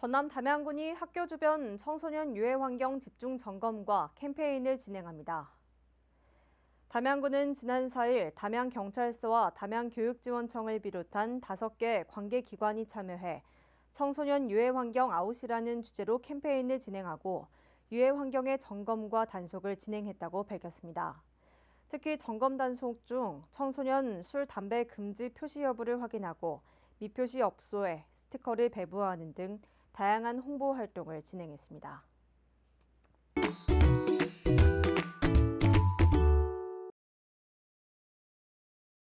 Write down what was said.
전남 담양군이 학교 주변 청소년 유해 환경 집중 점검과 캠페인을 진행합니다. 담양군은 지난 4일 담양경찰서와 담양교육지원청을 비롯한 5개 관계기관이 참여해 청소년 유해 환경 아웃이라는 주제로 캠페인을 진행하고 유해 환경의 점검과 단속을 진행했다고 밝혔습니다. 특히 점검 단속 중 청소년 술, 담배 금지 표시 여부를 확인하고 미표시 업소에 스티커를 배부하는 등 다양한 홍보 활동을 진행했습니다.